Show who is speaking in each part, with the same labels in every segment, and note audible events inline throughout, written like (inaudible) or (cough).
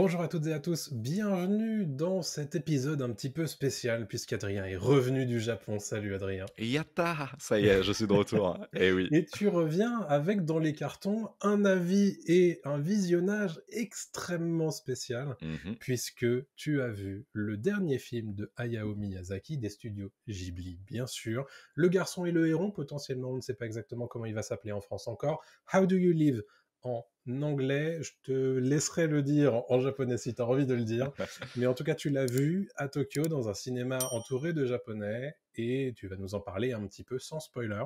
Speaker 1: Bonjour à toutes et à tous, bienvenue dans cet épisode un petit peu spécial puisqu'Adrien est revenu du Japon. Salut Adrien. Yatta
Speaker 2: Ça y est, je suis de retour. (laughs) et eh oui.
Speaker 1: Et tu reviens avec dans les cartons un avis et un visionnage extrêmement spécial mhm. puisque tu as vu le dernier film de Hayao Miyazaki des studios Ghibli, bien sûr. Le garçon et le héron, potentiellement, on ne sait pas exactement comment il va s'appeler en France encore. How do you live en anglais. Je te laisserai le dire en japonais si tu as envie de le dire. (laughs) Mais en tout cas, tu l'as vu à Tokyo dans un cinéma entouré de japonais et tu vas nous en parler un petit peu sans spoiler,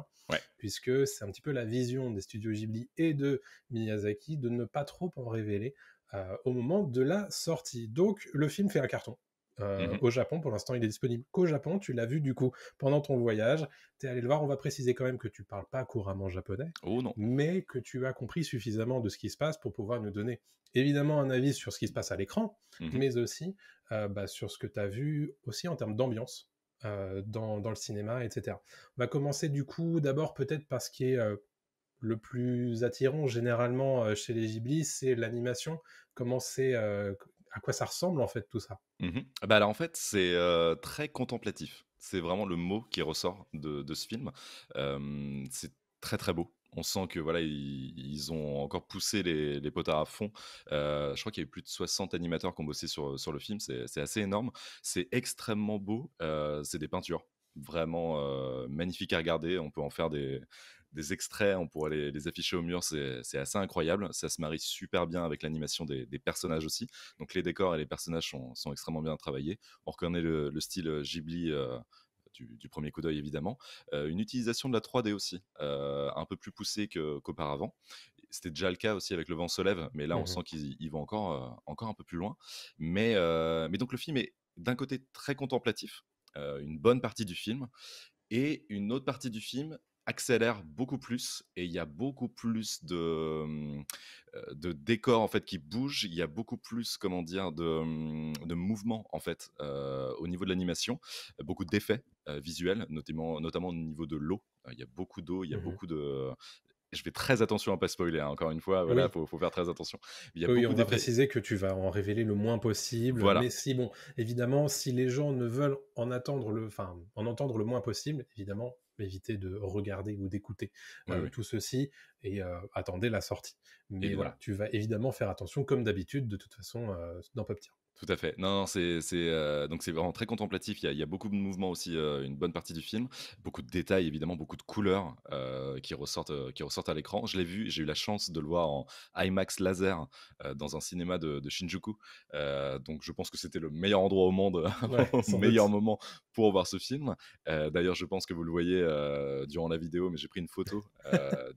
Speaker 1: puisque c'est un petit peu la vision des studios Ghibli et de Miyazaki de ne pas trop en révéler euh, au moment de la sortie. Donc, le film fait un carton. Euh, mmh au Japon. Pour l'instant, il est disponible qu'au Japon. Tu l'as vu du coup pendant ton voyage. Tu es allé le voir. On va préciser quand même que tu parles pas couramment japonais, oh, non. mais que tu as compris suffisamment de ce qui se passe pour pouvoir nous donner évidemment un avis sur ce qui se passe à l'écran, mmh mais aussi euh, bah, sur ce que tu as vu aussi en termes d'ambiance. Euh, dans, dans, le cinéma, etc. On va commencer du coup d'abord peut-être parce ce qui est le plus attirant généralement chez les giblis, c'est l'animation, comment c'est à quoi ça ressemble en fait tout ça
Speaker 2: mmh ah bah là, En fait, c'est euh, très contemplatif. C'est vraiment le mot qui ressort de, ce film. c'est très très beau. On sent que voilà ils, ont encore poussé les, potards à fond. Euh, je crois qu'il y a eu plus de 60 animateurs qui ont bossé sur le film. C'est assez énorme. C'est extrêmement beau. Euh, c'est des peintures vraiment magnifiques à regarder. On peut en faire des, des extraits, on pourrait les, les afficher au mur, c'est assez incroyable. Ça se marie super bien avec l'animation des, personnages aussi. Donc les décors et les personnages sont, extrêmement bien travaillés. On reconnaît le, style euh, Ghibli. Euh, du, premier coup d'œil évidemment, euh, une utilisation de la 3D aussi, un peu plus poussée qu'auparavant. C'était déjà le cas aussi avec Le vent se lève, mais là on mmh sent qu'ils vont encore, encore un peu plus loin. mais donc le film est d'un côté très contemplatif, une bonne partie du film, et une autre partie du film accélère beaucoup plus et il y a beaucoup plus de, mmh, de décors en fait qui bougent, il y a beaucoup plus comment dire de, mmh, de mouvements en fait au niveau de l'animation, beaucoup d'effets visuels, notamment, notamment au niveau de l'eau. Il y a beaucoup d'eau, il y a mmh beaucoup de je fais très attention à pas spoiler. Hein, encore une fois, voilà, faut, faire très attention. Il y a oui, on va préciser que tu vas en révéler le
Speaker 1: moins possible. Voilà. Mais si bon, évidemment, si les gens ne veulent en attendre le, enfin, en entendre le moins possible, évidemment, éviter de regarder ou d'écouter tout ceci et attendez la sortie. Mais voilà, tu vas évidemment faire attention, comme d'habitude, de toute façon, dans PubTier.
Speaker 2: Tout à fait. Non, non c'est euh, donc c'est vraiment très contemplatif. Il y a, beaucoup de mouvements aussi, euh, une bonne partie du film, beaucoup de détails évidemment, beaucoup de couleurs euh, qui ressortent qui ressortent à l'écran. Je l'ai vu, j'ai eu la chance de le voir en IMAX laser dans un cinéma de, Shinjuku. donc je pense que c'était le meilleur endroit au monde, le (laughs) meilleur moment pour voir ce film. D'ailleurs, je pense que vous le voyez durant la vidéo, mais j'ai pris une photo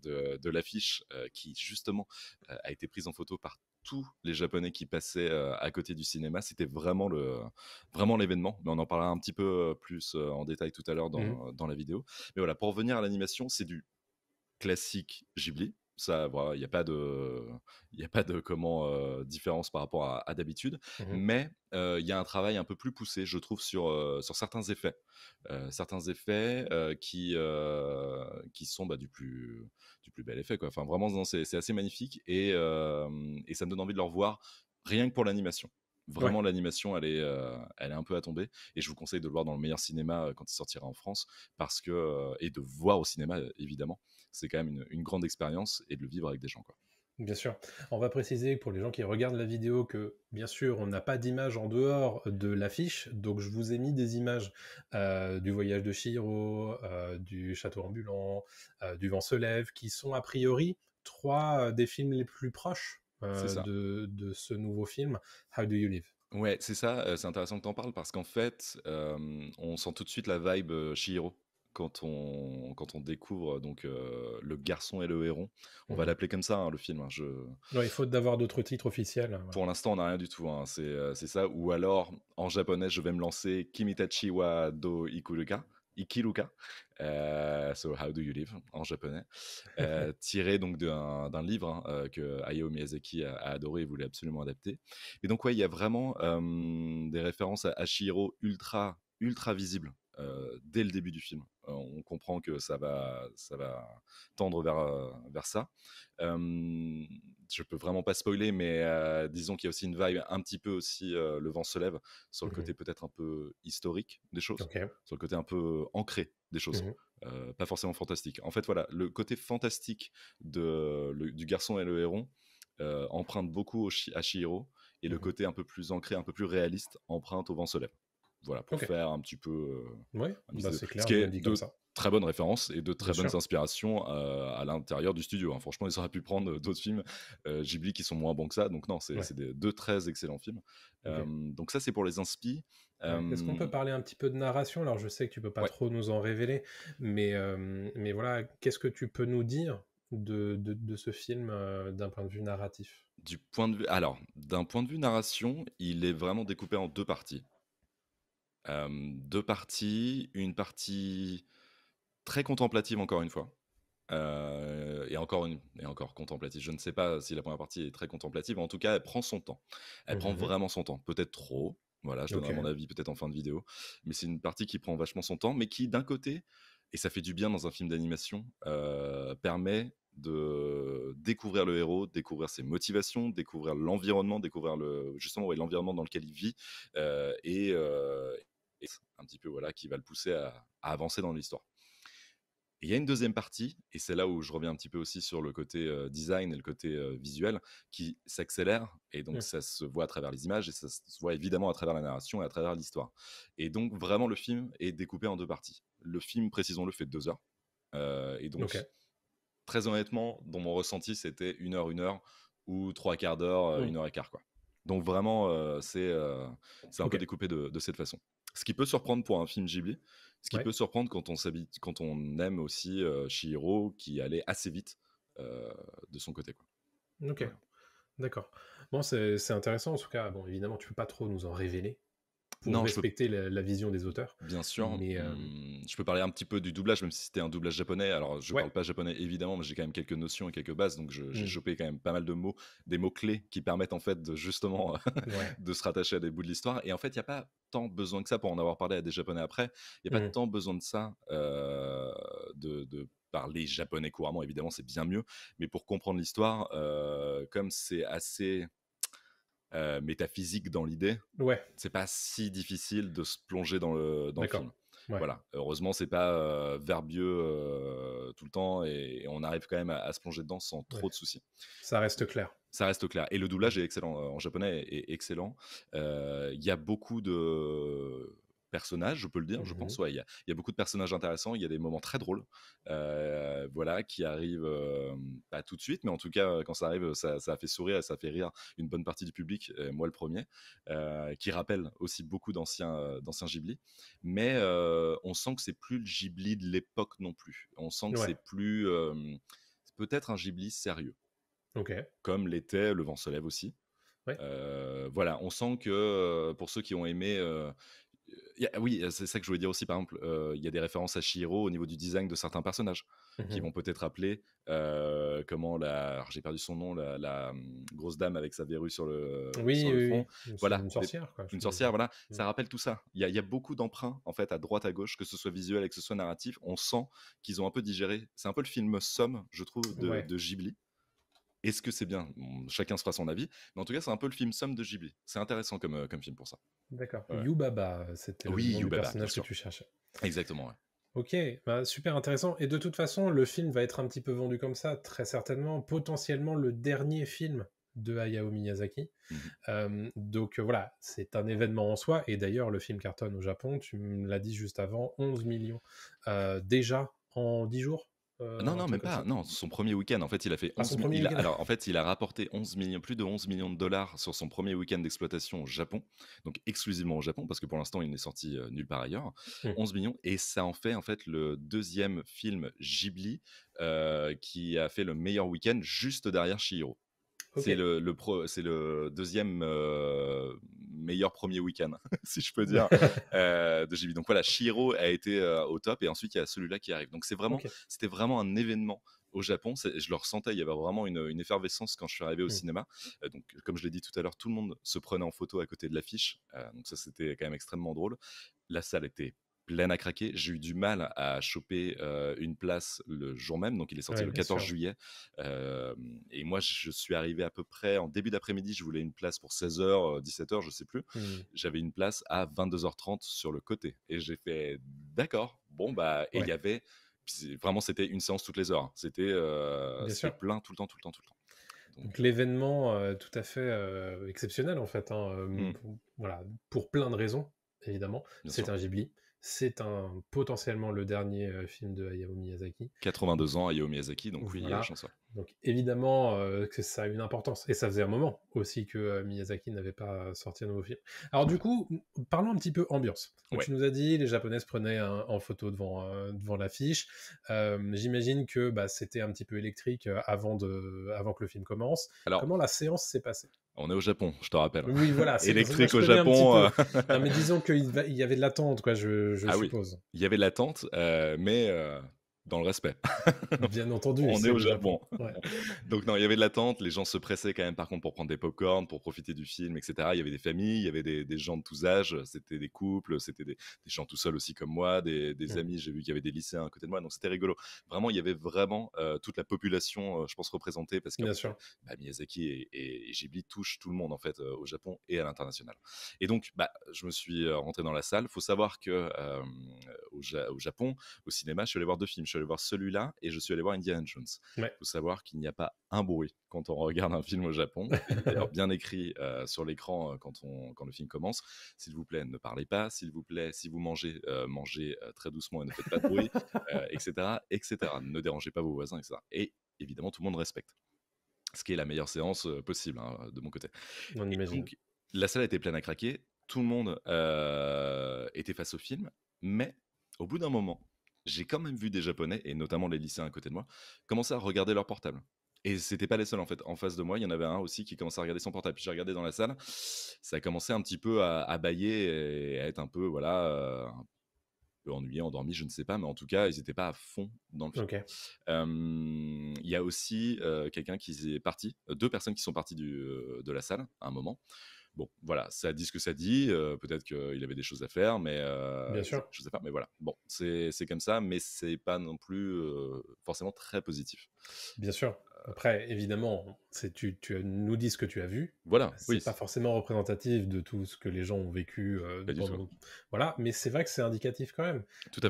Speaker 2: de, l'affiche qui justement a été prise en photo par tous les Japonais qui passaient à côté du cinéma. C'était vraiment le vraiment l'événement. Mais on en parlera un petit peu plus en détail tout à l'heure mmh dans, dans la vidéo. Mais voilà, pour revenir à l'animation, c'est du classique Ghibli. Ça, il n'y a pas de, il a pas de comment euh, différence par rapport à, d'habitude. Mmh mais il y a un travail un peu plus poussé, je trouve, sur sur certains effets, certains effets qui qui sont bah, du plus du plus bel effet quoi. Enfin, vraiment, c'est assez magnifique et et ça me donne envie de le revoir rien que pour l'animation. Vraiment, l'animation, elle, est, euh, elle est un peu à tomber. Et je vous conseille de le voir dans le meilleur cinéma euh, quand il sortira en France, parce que, euh, et de voir au cinéma, évidemment. C'est quand même une, grande expérience et de le vivre avec des gens. Quoi.
Speaker 1: Bien sûr. On va préciser pour les gens qui regardent la vidéo que, bien sûr, on n'a pas d'image en dehors de l'affiche. Donc, je vous ai mis des images du voyage de Chihiro, du château ambulant, du vent se lève, qui sont a priori trois des films les plus proches
Speaker 2: euh, de, ce nouveau film, How Do You Live Ouais, c'est ça, euh, c'est intéressant que tu en parles parce qu'en fait, euh, on sent tout de suite la vibe Shihiro quand on, quand on découvre donc le garçon et le héron. On va mhm. l'appeler comme ça, hein, le film. Hein,
Speaker 1: il faut d'avoir d'autres titres officiels. Hein,
Speaker 2: Pour l'instant, on n'a rien du tout. c'est ça. Ou alors, en japonais, je vais me lancer Kimitachi wa do ikuruka. Ikiruka, euh, So How Do You Live en japonais, euh, (laughs) tiré donc d'un livre hein, euh, que Hayao Miyazaki a, adoré et voulait absolument adapter. Et donc ouais, il y a vraiment des références à Ashihiro ultra ultra visibles euh, dès le début du film. on comprend que ça va ça va tendre vers vers ça je peux vraiment pas spoiler, mais euh, disons qu'il y a aussi une vibe un petit peu aussi euh, le vent se lève sur le mmh côté peut-être un peu historique des choses, sur le côté un peu ancré des choses, mmh euh, pas forcément fantastique. En fait, voilà, le côté fantastique de, du garçon et le héron emprunte beaucoup à Shihiro et le mmh côté un peu plus ancré, un peu plus réaliste emprunte au vent se lève voilà, pour faire un petit peu. Euh, oui, bah, Ce qui est de très bonnes références et de très bonnes inspirations euh, à, l'intérieur du studio. Hein. Franchement, ils auraient pu prendre euh, d'autres films euh, qui sont moins bons que ça. Donc, non, c'est deux très excellents films. donc, ça, c'est pour les inspi. Est-ce qu'on peut
Speaker 1: parler un petit peu de narration Alors, je sais que tu peux pas trop nous en révéler, mais, voilà, qu'est-ce que tu peux nous dire de, ce film d'un point de vue narratif
Speaker 2: du point de alors, d'un point de vue narration, il est vraiment découpé en deux parties deux parties, une partie très contemplative encore une fois. et encore une, et encore contemplative. Je ne sais pas si la première partie est très contemplative, en tout cas, elle prend son temps. Elle prend mmh vraiment son temps, peut-être trop. Voilà, je donnerai mon avis peut-être en fin de vidéo, mais c'est une partie qui prend vachement son temps, mais qui d'un côté, et ça fait du bien dans un film d'animation, permet de découvrir le héros, découvrir ses motivations, découvrir l'environnement, découvrir le, justement l'environnement dans lequel il vit et, un petit peu voilà qui va le pousser à, avancer dans l'histoire. Il y a une deuxième partie, et c'est là où je reviens un petit peu aussi sur le côté euh, design et le côté euh, visuel, qui s'accélère, et donc mmh. ça se voit à travers les images, et ça se voit évidemment à travers la narration et à travers l'histoire. Et donc vraiment le film est découpé en deux parties. Le film, précisons-le, fait deux heures. Euh, et donc, très honnêtement, dans mon ressenti, c'était une heure, une heure, ou trois quarts d'heure, mmh. une heure et quart. Quoi. Donc vraiment, c'est c'est un peu découpé de cette façon. Ce qui peut surprendre pour un film Ghibli, ce qui peut surprendre quand on, quand on aime aussi euh, Shihiro qui allait assez vite euh, de son côté. Ok,
Speaker 1: d'accord. Bon, c'est intéressant en tout cas. Bon, évidemment, tu peux pas trop nous en révéler
Speaker 2: pour respecter
Speaker 1: la, vision des auteurs. Bien sûr. Mais, euh,
Speaker 2: hmm, Je peux parler un petit peu du doublage, même si c'était un doublage japonais. Alors, je ne parle pas japonais, évidemment, mais j'ai quand même quelques notions et quelques bases. Donc, j'ai hmm. chopé quand même pas mal de mots, des mots-clés qui permettent, en fait, de, justement, (laughs) de se rattacher à des bouts de l'histoire. Et en fait, il n'y a pas tant besoin que ça, pour en avoir parlé à des japonais après, il n'y a pas hmm. tant besoin de ça, euh, de, parler japonais couramment, évidemment, c'est bien mieux. Mais pour comprendre l'histoire, euh, comme c'est assez euh, métaphysique dans l'idée, c'est pas si difficile de se plonger dans le, film. Voilà. Heureusement, c'est pas euh, verbieux euh, tout le temps et, on arrive quand même à, se plonger dedans sans trop de soucis. Ça reste clair. Ça reste clair. Et le doublage est excellent. En japonais excellent. Il y a beaucoup de personnages, je peux le dire. Je mmh pense, ouais, il y, a beaucoup de personnages intéressants. Il y a des moments très drôles, voilà, qui arrivent pas tout de suite, mais en tout cas, quand ça arrive, ça, fait sourire et ça fait rire une bonne partie du public, moi le premier, qui rappelle aussi beaucoup d'anciens d'anciens Ghibli. Mais on sent que c'est plus le Ghibli de l'époque non plus. On sent que c'est plus peut-être un Ghibli sérieux. Okay. Comme l'était Le Vent se lève aussi. voilà, on sent que pour ceux qui ont aimé oui, c'est ça que je voulais dire aussi. Par exemple, il y a des références à Shiro au niveau du design de certains personnages mmh qui vont peut-être rappeler comment la. J'ai perdu son nom, la, mmh, grosse dame avec sa verrue sur le, oui, front. Oui. Voilà, une sorcière. Quoi, une sorcière, voilà. Ça mmh. rappelle tout ça. Il y, a beaucoup d'emprunts en fait à droite à gauche, que ce soit visuel et que ce soit narratif. On sent qu'ils ont un peu digéré. C'est un peu le film somme, je trouve, de, de Ghibli. Est-ce que c'est bien Chacun se fera son avis. Mais en tout cas, c'est un peu le film somme de Ghibli. C'est intéressant comme, euh, comme film pour ça. D'accord. Yubaba, c'était le personnage que tu cherchais. Exactement,
Speaker 1: Ok, bah, super intéressant. Et de toute façon, le film va être un petit peu vendu comme ça, très certainement, potentiellement le dernier film de Hayao Miyazaki. Mmh donc euh, voilà, c'est un événement en soi. Et d'ailleurs, le film cartonne au Japon, tu me l'as dit juste avant, 11 millions euh, déjà en 10 jours. Euh, non, non, même pas.
Speaker 2: Non, son premier week-end, en fait, il a fait alors, en fait, il a rapporté 11 millions, plus de 11 millions de dollars sur son premier week-end d'exploitation au Japon, donc exclusivement au Japon, parce que pour l'instant, il n'est sorti euh, nulle part ailleurs. 11 hmm. millions, et ça en fait, en fait, le deuxième film Ghibli euh, qui a fait le meilleur week-end juste derrière Shiro. C'est le, deuxième euh, meilleur premier week-end, (laughs) si je peux (laughs) dire, euh, de JB. Donc voilà, Shiro a été euh, au top et ensuite il y a celui-là qui arrive. Donc c'était vraiment un événement au Japon. Je le ressentais, il y avait vraiment une, effervescence quand je suis arrivé au cinéma. donc, comme je l'ai dit tout à l'heure, tout le monde se prenait en photo à côté de l'affiche. donc, ça, c'était quand même extrêmement drôle. La salle était pleine à craquer. J'ai eu du mal à choper une place le jour même, donc il est sorti le 14 juillet. et moi, je suis arrivé à peu près en début d'après-midi. Je voulais une place pour 16h, 17h, je sais plus. Mmh. J'avais une place à 22h30 sur le côté. Et j'ai fait d'accord, bon, bah, et il y avait vraiment, c'était une séance toutes les heures. Hein. C'était plein tout le temps, tout le temps, tout le temps.
Speaker 1: Donc, l'événement tout à fait exceptionnel en fait, pour, hein, mmh. voilà, pour plein de raisons évidemment. C'est un Ghibli. C'est un, potentiellement le dernier euh, film de Hayao Miyazaki.
Speaker 2: 82 ans Hayao Miyazaki, donc oui, voilà.
Speaker 1: Donc évidemment euh, que ça a une importance. Et ça faisait un moment aussi que euh, Miyazaki n'avait pas sorti un nouveau film. Alors du coup, parlons un petit peu ambiance. Tu nous as dit, les japonaises prenaient en photo devant, devant l'affiche. J'imagine que bah, c'était un petit peu électrique avant, de, avant que le film commence. Comment la séance s'est passée
Speaker 2: on est au Japon, je te rappelle. Oui, voilà. Électrique au Japon. Euh.
Speaker 1: non, mais disons qu'il y avait de l'attente, quoi, je, ah, suppose.
Speaker 2: Oui. Il y avait de l'attente, euh, mais euh, dans le respect. (laughs) Bien entendu. On est, au Japon. (laughs) Donc non, il y avait de l'attente, les gens se pressaient quand même par contre pour prendre des pop pour profiter du film, etc. Il y avait des familles, il y avait des, gens de tous âges, c'était des couples, c'était des, gens tout seuls aussi comme moi, des, amis, j'ai vu qu'il y avait des lycéens à côté de moi, donc c'était rigolo. Vraiment, il y avait vraiment euh, toute la population, euh, je pense, représentée, parce que Bien sûr. Bah, Miyazaki et, Ghibli touchent tout le monde en fait euh, au Japon et à l'international. Et donc, bah, je me suis rentré dans la salle. il faut savoir que au, Japon, au cinéma, je suis allé voir deux films. Je suis allé voir celui-là et je suis allé voir Indiana Jones. Il faut savoir qu'il n'y a pas un bruit quand on regarde un film au Japon. D'ailleurs, bien écrit euh, sur l'écran euh, quand, on, quand le film commence. S'il vous plaît, ne parlez pas. S'il vous plaît, si vous mangez, euh, mangez très doucement et ne faites pas de bruit, etc., etc. Ne dérangez pas vos voisins, etc. Et évidemment, tout le monde respecte. Ce qui est la meilleure séance possible, hein, de mon côté. Donc, la salle était pleine à craquer. Tout le monde était face au film. Mais au bout d'un moment, j'ai quand même vu des Japonais, et notamment les lycéens à côté de moi, commencer à regarder leur portable. Et c'était pas les seuls en fait. En face de moi, il y en avait un aussi qui commençait à regarder son portable. Puis j'ai regardé dans la salle, ça a commencé un petit peu à, à bailler et à être un peu, voilà, euh, un peu ennuyé, endormi, je ne sais pas. Mais en tout cas, ils n'étaient pas à fond dans le film. Il y a aussi euh, quelqu'un qui est parti, euh, deux personnes qui sont parties du, de la salle à un moment. Bon, voilà, ça dit ce que ça dit. Euh, peut-être qu'il avait des choses à faire, mais euh, bien sûr, mais voilà. Bon, c'est comme ça, mais c'est pas non plus euh, forcément très positif.
Speaker 1: Bien sûr. Après, évidemment, tu, nous dis ce que tu as vu.
Speaker 2: Voilà. C'est oui. pas
Speaker 1: forcément représentatif de tout ce que les gens ont vécu. Voilà, mais c'est vrai que c'est indicatif quand même.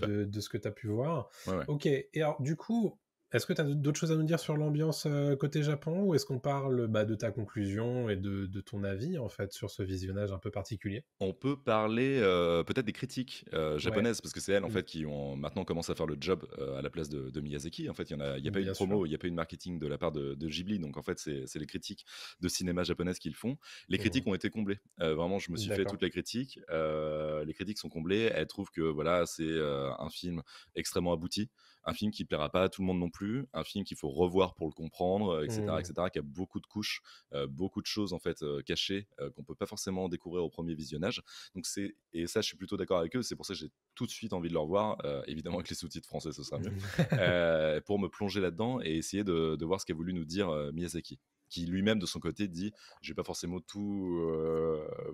Speaker 1: De, ce que tu as pu voir. Ok. Et alors, du coup, est-ce que tu as d'autres choses à nous dire sur l'ambiance euh, côté Japon ou est-ce qu'on parle bah, de ta conclusion et de, ton avis en fait sur ce visionnage un peu particulier
Speaker 2: On peut parler euh, peut-être des critiques euh, japonaises parce que c'est elles en mmh. fait qui ont maintenant commencé à faire le job à la place de, Miyazaki. En fait, il n'y a, pas eu de promo, il n'y a pas eu de marketing de la part de, Ghibli, donc en fait c'est les critiques de cinéma japonaises qui le font. Les mmh. critiques ont été comblées. vraiment, je me suis fait toutes les critiques. les critiques sont comblées. Elles trouvent que voilà c'est un film extrêmement abouti un film qui plaira pas à tout le monde non plus, un film qu'il faut revoir pour le comprendre, euh, etc., mmh. qui a beaucoup de couches, euh, beaucoup de choses en fait euh, cachées qu'on qu'on peut pas forcément découvrir au premier visionnage. Donc c'est et ça, je suis plutôt d'accord avec eux. C'est pour ça que j'ai tout de suite envie de le revoir, évidemment avec les sous-titres français, ce sera mieux, mmh. pour me plonger là-dedans et essayer de, voir ce qu'a voulu nous dire Miyazaki qui lui-même de son côté dit j'ai pas forcément tout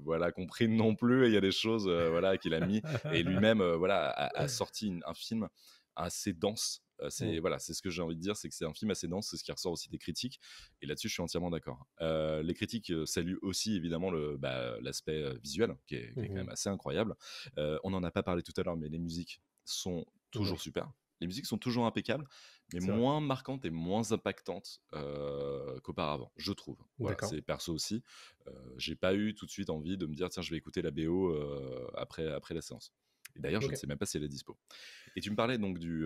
Speaker 2: voilà compris non plus et il y a des choses voilà qu'il a mis et lui-même voilà a, sorti un film assez dense. C'est mmh. voilà, c'est ce que j'ai envie de dire, c'est que c'est un film assez dense, c'est ce qui ressort aussi des critiques. Et là-dessus, je suis entièrement d'accord. les critiques saluent aussi évidemment le bah, l'aspect visuel qui est, quand mmh même assez incroyable. on n'en a pas parlé tout à l'heure, mais les musiques sont toujours super. Les musiques sont toujours impeccables, mais moins marquantes et moins impactantes qu'auparavant, je trouve. Voilà, c'est perso aussi. j'ai pas eu tout de suite envie de me dire tiens, je vais écouter la BO après après la séance d'ailleurs, je ne sais même pas si elle est dispo. Et tu me parlais donc du,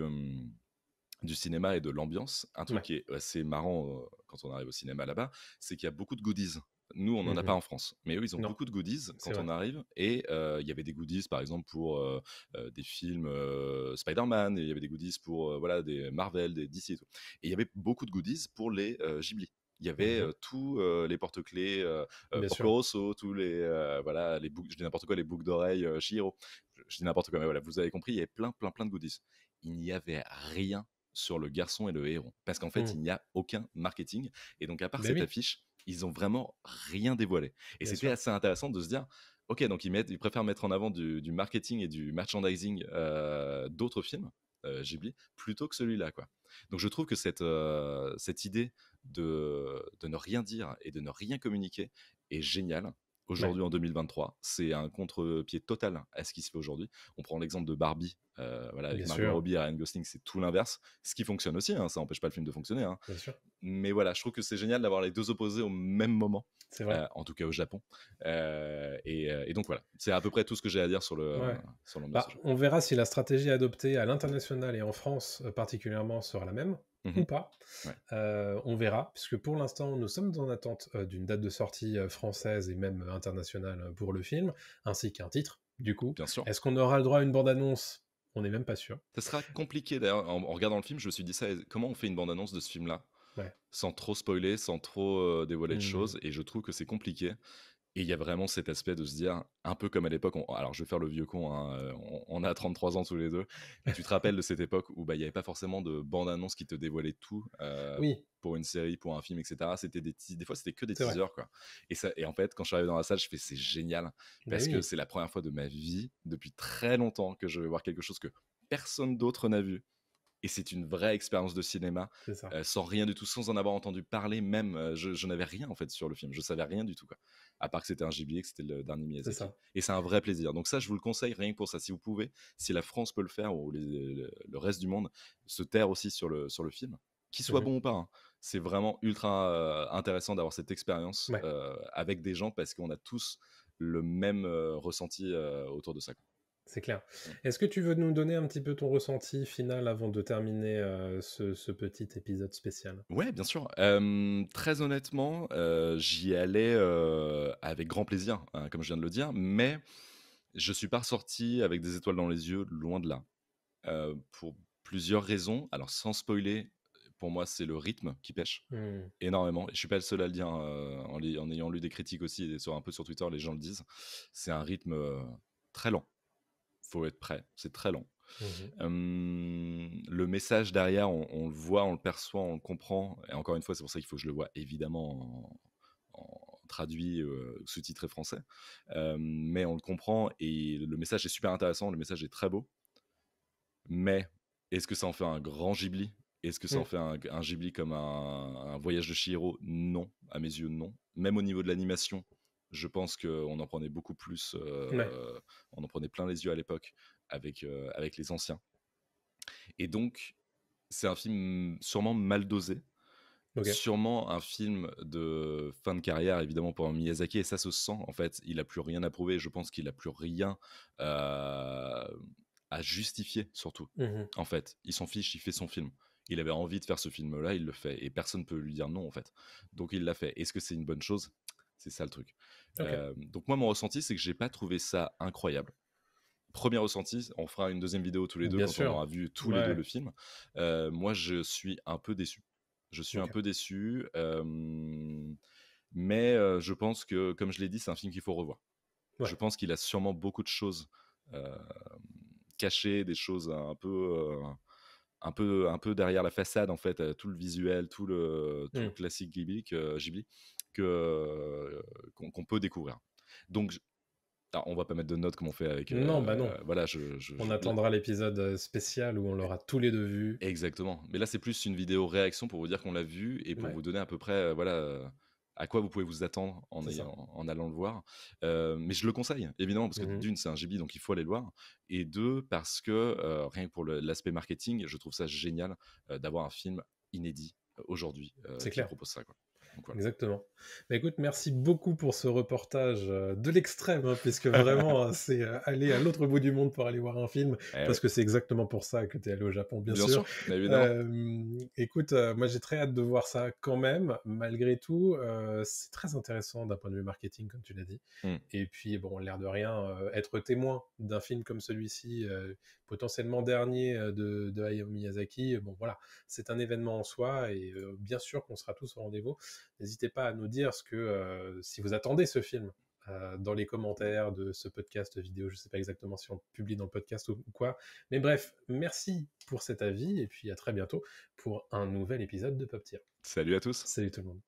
Speaker 2: du cinéma et de l'ambiance. Un truc qui est assez marrant euh, quand on arrive au cinéma là-bas, c'est qu'il y a beaucoup de goodies. Nous, on n'en a mmh pas en France, mais eux, ils ont beaucoup de goodies quand on arrive. Et euh, il y avait des goodies, par exemple, pour euh, des films Spider-Man, et il y avait des goodies pour voilà, des Marvel, des DC et tout. Et il y avait beaucoup de goodies pour les Ghibli il y mmh avait tous les porte-clés Rosso, tous les voilà les boucles, je dis n'importe quoi les boucles d'oreilles Shiro, je, dis n'importe quoi mais voilà vous avez compris il y avait plein plein plein de goodies. Il n'y avait rien sur le garçon et le héros. Parce qu'en fait, mmh. il n'y a aucun marketing. Et donc, à part cette affiche, ils ont vraiment rien dévoilé. Et c'était assez intéressant de se dire, OK, donc ils, mettent, ils préfèrent mettre en avant du, marketing et du merchandising d'autres films, j'ai oublié, plutôt que celui-là. quoi. Donc, je trouve que cette, cette idée de, ne rien dire et de ne rien communiquer est génial aujourd'hui en 2023. C'est un contre-pied total à ce qui se fait aujourd'hui. On prend l'exemple de Barbie, euh, voilà, avec Robbie et Ryan Gosling, c'est tout l'inverse. Ce qui fonctionne aussi, hein, ça n'empêche pas le film de fonctionner. Hein. Mais voilà, je trouve que c'est génial d'avoir les deux opposés au même moment. C'est vrai. Euh, en tout cas au Japon. Euh, euh, et, donc voilà, c'est à peu près tout ce que j'ai à dire sur le. Bah,
Speaker 1: on verra si la stratégie adoptée à l'international et en France particulièrement sera la même ou mhm. pas. Euh, on verra, puisque pour l'instant, nous sommes en attente euh, d'une date de sortie euh, française et même internationale pour le film, ainsi qu'un titre. Du coup, est-ce qu'on aura le droit à une bande-annonce On n'est même pas sûr.
Speaker 2: Ça sera compliqué d'ailleurs. En, regardant le film, je me suis dit ça. Comment on fait une bande-annonce de ce film-là Sans trop spoiler, sans trop dévoiler de mmh. choses. Et je trouve que c'est compliqué. Et il y a vraiment cet aspect de se dire, un peu comme à l'époque, alors je vais faire le vieux con, hein, euh, on, a 33 ans tous les deux, tu te rappelles de cette époque où bah, il n'y avait pas forcément de bande-annonce qui te dévoilait tout euh, pour une série, pour un film, etc. C'était des, des fois, c'était que des teasers. Et, ça, en fait, quand je suis arrivé dans la salle, je fais, c'est génial, parce que c'est la première fois de ma vie, depuis très longtemps, que je vais voir quelque chose que personne d'autre n'a vu et c'est une vraie expérience de cinéma, euh, sans rien du tout, sans en avoir entendu parler même. Euh, je, n'avais rien en fait sur le film, je savais rien du tout, quoi. À part que c'était un gibier, que c'était le dernier Miyazaki. Et c'est un vrai plaisir. Donc ça, je vous le conseille rien que pour ça. Si vous pouvez, si la France peut le faire ou le, reste du monde, se taire aussi sur le, sur le film, qu'il soit mhm. bon ou pas. Hein. c'est vraiment ultra euh, intéressant d'avoir cette expérience avec des gens parce qu'on a tous le même ressenti autour de ça. C'est clair. Est-ce que tu veux nous donner un petit peu ton
Speaker 1: ressenti final avant de terminer euh, ce, petit épisode spécial
Speaker 2: Ouais, bien sûr. Euh, très honnêtement, euh, j'y allais avec grand plaisir, hein, comme je viens de le dire, mais je suis pas ressorti avec des étoiles dans les yeux, loin de là. pour plusieurs raisons. Alors, sans spoiler, pour moi, c'est le rythme qui pêche mmh. énormément. Et je suis pas le seul à le dire en, en, ayant lu des critiques aussi, sur, un peu sur Twitter, les gens le disent. C'est un rythme très lent faut être prêt, c'est très long. Mmh le message derrière, on, le voit, on le perçoit, on le comprend. Et encore une fois, c'est pour ça qu'il faut que je le vois évidemment en, traduit, euh, sous-titré français. mais on le comprend et le message est super intéressant, le message est très beau. Mais est-ce que ça en fait un grand gibli Est-ce que ça en mmh. fait un, un gibli comme un, un voyage de Chihiro Non, à mes yeux, non. Même au niveau de l'animation, je pense qu'on en prenait beaucoup plus, euh, on en prenait plein les yeux à l'époque avec, euh, avec les anciens. Et donc, c'est un film sûrement mal dosé, Sûrement un film de fin de carrière, évidemment, pour Miyazaki, et ça se sent, en fait. Il a plus rien à prouver, je pense qu'il n'a plus rien euh, à justifier, surtout. Mmh en fait, il s'en fiche, il fait son film. Il avait envie de faire ce film-là, il le fait, et personne ne peut lui dire non, en fait. Donc il l'a fait. Est-ce que c'est une bonne chose c'est ça le truc. Euh, donc moi, mon ressenti, c'est que j'ai pas trouvé ça incroyable. Premier ressenti, on fera une deuxième vidéo tous les deux quand on aura vu tous les deux le film. Euh, moi, je suis un peu déçu. Je suis un peu déçu, mais euh, je pense que, comme je l'ai dit, c'est un film qu'il faut revoir. Je pense qu'il a sûrement beaucoup de choses cachées, des choses un peu un peu un peu derrière la façade en fait tout le visuel tout le, mmh. classique Ghibli, Ghibli euh, qu'on peut découvrir. Donc ah, on va pas mettre de notes comme on fait avec. non, bah euh, non. voilà, je, on attendra l'épisode euh, spécial où on l'aura tous les deux vu. Exactement. Mais là, c'est plus une vidéo réaction pour vous dire qu'on l'a vu et pour vous donner à peu près, voilà, à quoi vous pouvez vous attendre en, en, allant le voir. mais je le conseille, évidemment, parce que mmh d'une, c'est un gibi, donc il faut aller le voir. Et deux, parce que rien que pour l'aspect marketing, je trouve ça génial d'avoir un film inédit aujourd'hui. c'est clair. Propose ça, quoi.
Speaker 1: Exactement. Mais bah, écoute, merci beaucoup pour ce reportage euh, de l'extrême, hein, puisque vraiment, (laughs) euh, c'est euh, aller à l'autre bout du monde pour aller voir un film, eh parce que c'est exactement pour ça que tu es allé au Japon, bien, bien sûr. évidemment. écoute, moi j'ai très hâte de voir ça quand même, malgré tout. c'est très intéressant d'un point de vue marketing, comme tu l'as dit. Hmm. Et puis, bon, l'air de rien, être témoin d'un film comme celui-ci, potentiellement dernier de, de Hayao Miyazaki, bon voilà, c'est un événement en soi, et bien sûr qu'on sera tous au rendez-vous. N'hésitez pas à nous dire ce que euh, si vous attendez ce film euh, dans les commentaires de ce podcast vidéo. Je ne sais pas exactement si on publie dans le podcast ou quoi. Mais bref, merci pour cet avis et puis à très bientôt pour un nouvel épisode de Pop
Speaker 2: Salut à tous.
Speaker 1: Salut tout le monde.